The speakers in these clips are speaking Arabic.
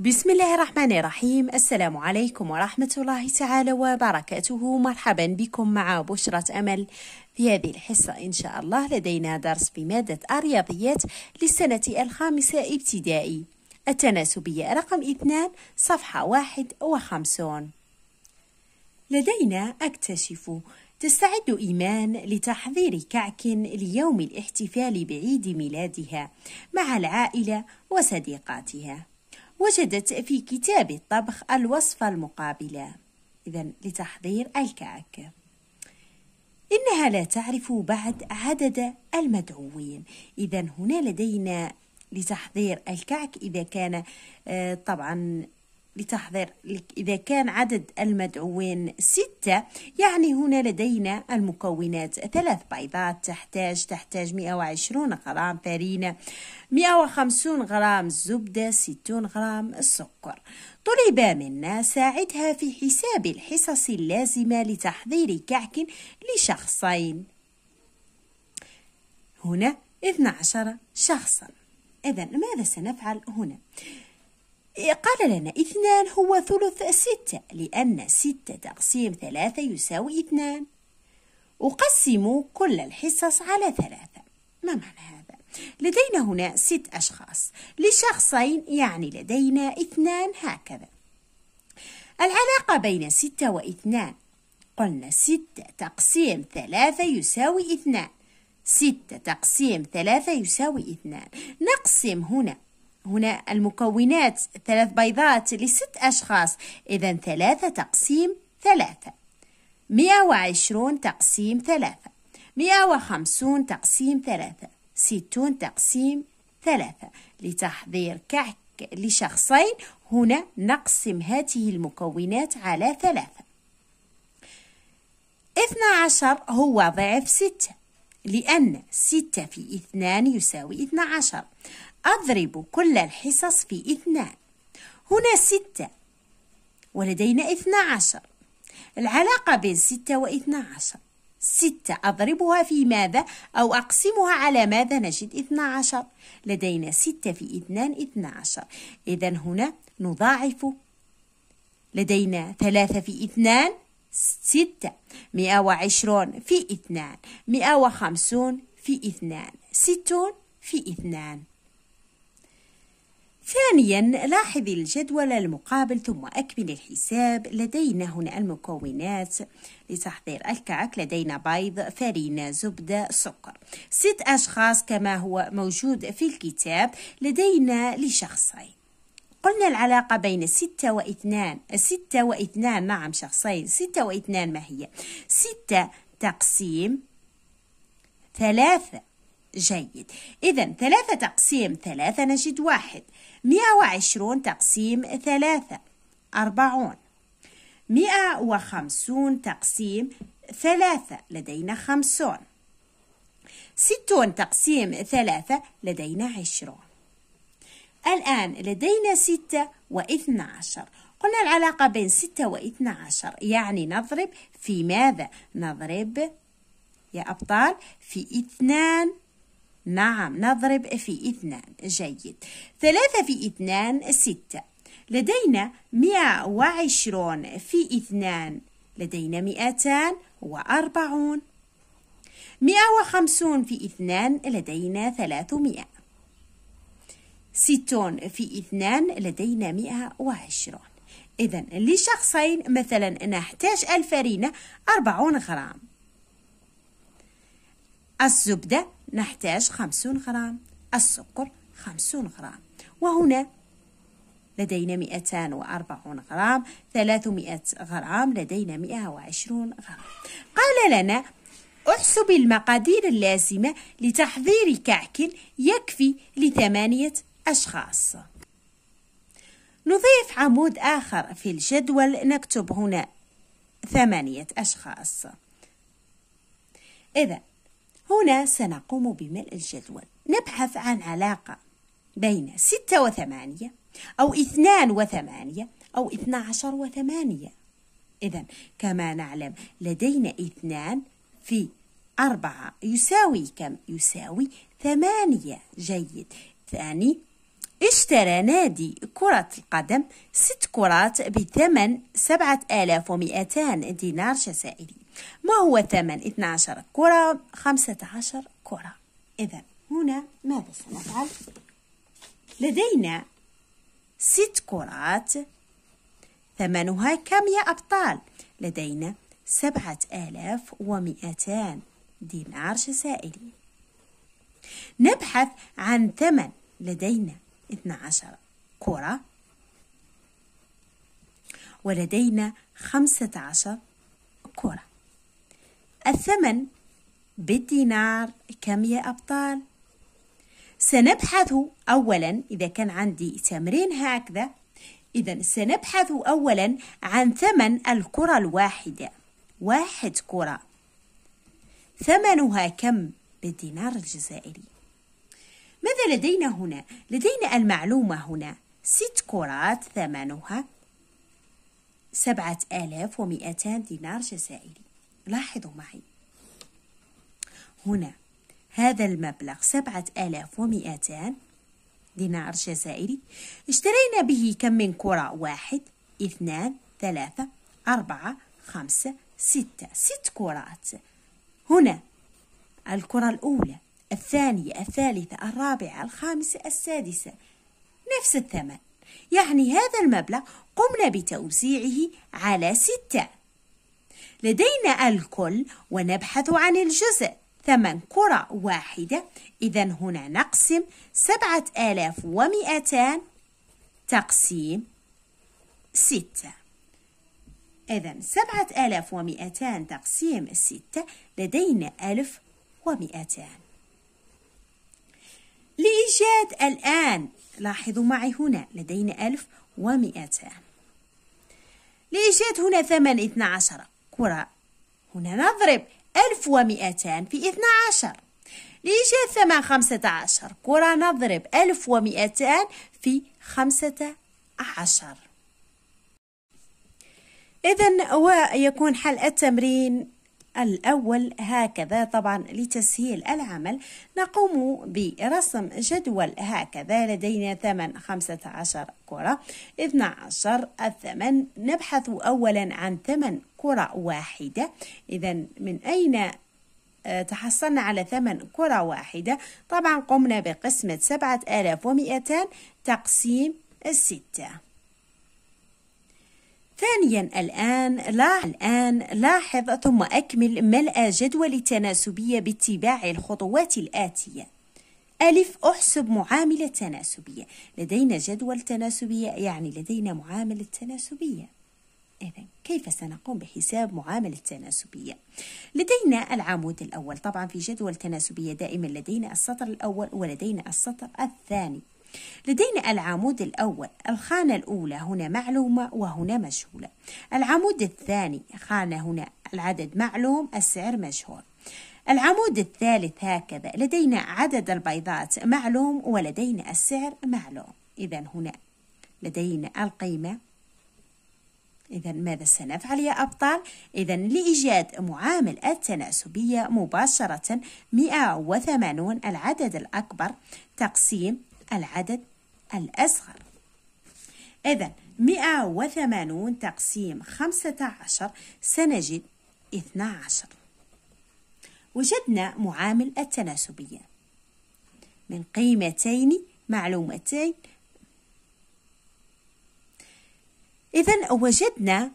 بسم الله الرحمن الرحيم السلام عليكم ورحمة الله تعالى وبركاته مرحبا بكم مع بشرة أمل في هذه الحصة إن شاء الله لدينا درس بمادة الرياضيات للسنة الخامسة ابتدائي التناسبية رقم اثنان صفحة واحد وخمسون لدينا أكتشف تستعد إيمان لتحضير كعك ليوم الاحتفال بعيد ميلادها مع العائلة وصديقاتها وجدت في كتاب الطبخ الوصفة المقابلة إذا لتحضير الكعك إنها لا تعرف بعد عدد المدعوين إذا هنا لدينا لتحضير الكعك إذا كان آه، طبعا لتحضير إذا كان عدد المدعوين ستة يعني هنا لدينا المكونات ثلاث بيضات تحتاج تحتاج 120 غرام مئة 150 غرام زبدة 60 غرام السكر طلب منا ساعدها في حساب الحصص اللازمة لتحضير كعك لشخصين هنا 12 شخصا إذا ماذا سنفعل هنا؟ قال لنا اثنان هو ثلث ستة لأن ستة تقسيم ثلاثة يساوي اثنان أقسم كل الحصص على ثلاثة ما معنى هذا؟ لدينا هنا ست أشخاص لشخصين يعني لدينا اثنان هكذا العلاقة بين ستة واثنان قلنا ستة تقسيم ثلاثة يساوي اثنان ستة تقسيم ثلاثة يساوي اثنان نقسم هنا هنا المكونات ثلاث بيضات لست أشخاص إذا ثلاثة تقسيم ثلاثة مئة وعشرون تقسيم ثلاثة مئة وخمسون تقسيم ثلاثة ستون تقسيم ثلاثة لتحضير كعك لشخصين هنا نقسم هذه المكونات على ثلاثة اثنى عشر هو ضعف ستة لأن ستة في اثنان يساوي اثنى عشر أضرب كل الحصص في اثنان هنا ستة ولدينا اثنا عشر العلاقة بين ستة واثنا عشر ستة أضربها في ماذا أو أقسمها على ماذا نجد اثنا عشر لدينا ستة في اثنان اثنا عشر إذا هنا نضاعف لدينا ثلاثة في اثنان ستة مئة وعشرون في اثنان مئة وخمسون في اثنان ستون في اثنان ثانيا لاحظي الجدول المقابل ثم أكمل الحساب لدينا هنا المكونات لتحضير الكعك لدينا بيض فرينة زبدة سكر ست أشخاص كما هو موجود في الكتاب لدينا لشخصين قلنا العلاقة بين ستة واثنان ستة واثنان نعم شخصين ستة واثنان ما هي ستة تقسيم ثلاثة جيد إذا ثلاثة تقسيم ثلاثة نجد واحد مئة وعشرون تقسيم ثلاثة أربعون مئة وخمسون تقسيم ثلاثة لدينا خمسون ستون تقسيم ثلاثة لدينا عشرون الآن لدينا ستة واثنى عشر قلنا العلاقة بين ستة واثنى عشر يعني نضرب في ماذا؟ نضرب يا أبطال في اثنان نعم نضرب في اثنان جيد ثلاثة في اثنان ستة لدينا مئة وعشرون في اثنان لدينا مئتان وأربعون مئة وخمسون في اثنان لدينا ثلاثمائة ستون في اثنان لدينا مئة وعشرون إذا لشخصين مثلا نحتاج الفرينة أربعون غرام الزبدة نحتاج خمسون غرام السكر خمسون غرام وهنا لدينا مئتان وأربعون غرام ثلاثمائة غرام لدينا مئة وعشرون غرام قال لنا احسب المقادير اللازمة لتحضير كعك يكفي لثمانية أشخاص نضيف عمود آخر في الجدول نكتب هنا ثمانية أشخاص إذا هنا سنقوم بملء الجدول نبحث عن علاقة بين ستة وثمانية أو اثنان وثمانية أو اثنى عشر وثمانية إذا كما نعلم لدينا اثنان في أربعة يساوي كم؟ يساوي ثمانية جيد ثاني اشترى نادي كرة القدم ست كرات بثمن سبعة آلاف ومئتان دينار جزائري ما هو اثنا 12 كرة 15 كرة إذا هنا ماذا سنفعل لدينا ست كرات ثمنها كم يا أبطال لدينا سبعة آلاف ومئتان دينار جزائري نبحث عن ثمن لدينا 12 كرة ولدينا 15 كرة الثمن بالدينار كم يا أبطال؟ سنبحث أولا إذا كان عندي تمرين هكذا إذا سنبحث أولا عن ثمن الكرة الواحدة واحد كرة ثمنها كم بالدينار الجزائري ماذا لدينا هنا؟ لدينا المعلومة هنا ست كرات ثمنها سبعة آلاف ومئتان دينار جزائري لاحظوا معي هنا هذا المبلغ سبعة آلاف ومئتان دينار جزائري اشترينا به كم من كرة واحد اثنان ثلاثة أربعة خمسة ستة ست كرات هنا الكرة الأولى الثانية الثالثة الرابعة الخامسة السادسة نفس الثمن يعني هذا المبلغ قمنا بتوزيعه على ستة لدينا الكل ونبحث عن الجزء ثمن كرة واحدة إذا هنا نقسم سبعة آلاف ومئتان تقسيم ستة إذا سبعة آلاف ومئتان تقسيم ستة لدينا ألف ومئتان لإيجاد الآن لاحظوا معي هنا لدينا ألف ومئتان لإيجاد هنا ثمن عشرة كرة هنا نضرب ألف ومئتان في اثنا عشر ليش الثمن خمسة عشر كرة نضرب ألف ومئتان في خمسة عشر إذا ويكون حل التمرين الأول هكذا طبعا لتسهيل العمل نقوم برسم جدول هكذا لدينا ثمن خمسة عشر كرة عشر الثمن نبحث أولا عن ثمن كرة واحدة إذا من أين آه، تحصلنا على ثمن كرة واحدة طبعا قمنا بقسمة سبعة آلاف 7200 تقسيم الستة ثانيا الآن لا الآن لاحظ ثم أكمل ملء جدول تناسبية باتباع الخطوات الآتية ألف أحسب معاملة تناسبية لدينا جدول تناسبية يعني لدينا معاملة تناسبية إذا كيف سنقوم بحساب معاملة تناسبية؟ لدينا العمود الأول طبعا في جدول تناسبية دائما لدينا السطر الأول ولدينا السطر الثاني لدينا العمود الأول الخانة الأولى هنا معلومة وهنا مجهولة العمود الثاني خانة هنا العدد معلوم السعر مجهول العمود الثالث هكذا لدينا عدد البيضات معلوم ولدينا السعر معلوم إذا هنا لدينا القيمة إذا ماذا سنفعل يا أبطال؟ إذا لإيجاد معامل التناسبية مباشرة 180 العدد الأكبر تقسيم العدد الأصغر إذا 180 تقسيم 15 سنجد 12 وجدنا معامل التناسبية من قيمتين معلومتين إذا وجدنا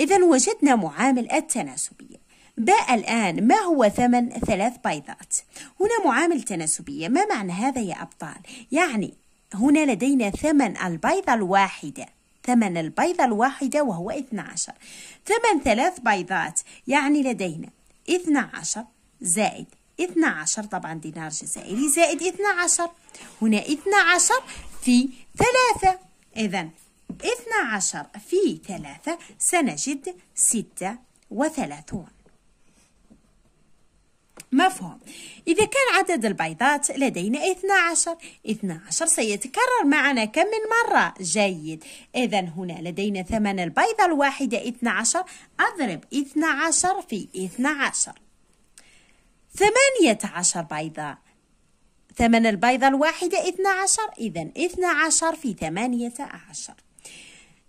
إذا وجدنا معامل التناسبية باء الآن ما هو ثمن ثلاث بيضات هنا معامل تناسبية ما معنى هذا يا أبطال يعني هنا لدينا ثمن البيضة الواحدة ثمن البيضة الواحدة وهو 12 ثمن ثلاث بيضات يعني لدينا 12 زائد 12 طبعا دينار جزائري زائد 12 هنا 12 في 3 إذا 12 في 3 سنجد 36 مفهوم إذا كان عدد البيضات لدينا 12 12 سيتكرر معنا كم من مرة جيد إذا هنا لدينا ثمن البيضة الواحدة 12 أضرب 12 في 12 18 بيضة ثمن البيضة الواحدة 12 إذا 12 في 18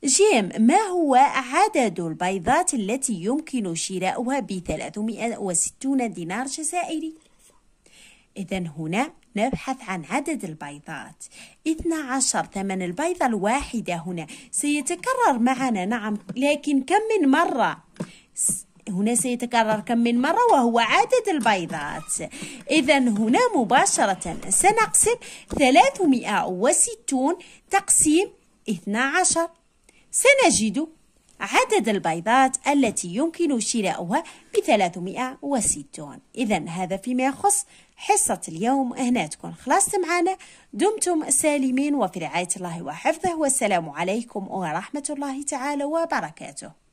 جيم ما هو عدد البيضات التي يمكن شراؤها ب 360 دينار جزائري؟ إذا هنا نبحث عن عدد البيضات 12 ثمن البيضة الواحدة هنا سيتكرر معنا نعم لكن كم من مرة هنا سيتكرر كم من مرة وهو عدد البيضات إذا هنا مباشرة سنقسم 360 تقسيم 12 سنجد عدد البيضات التي يمكن شراؤها ب 360 إذا هذا فيما يخص حصة اليوم هنا تكون خلصت معنا دمتم سالمين وفي رعاية الله وحفظه والسلام عليكم ورحمة الله تعالى وبركاته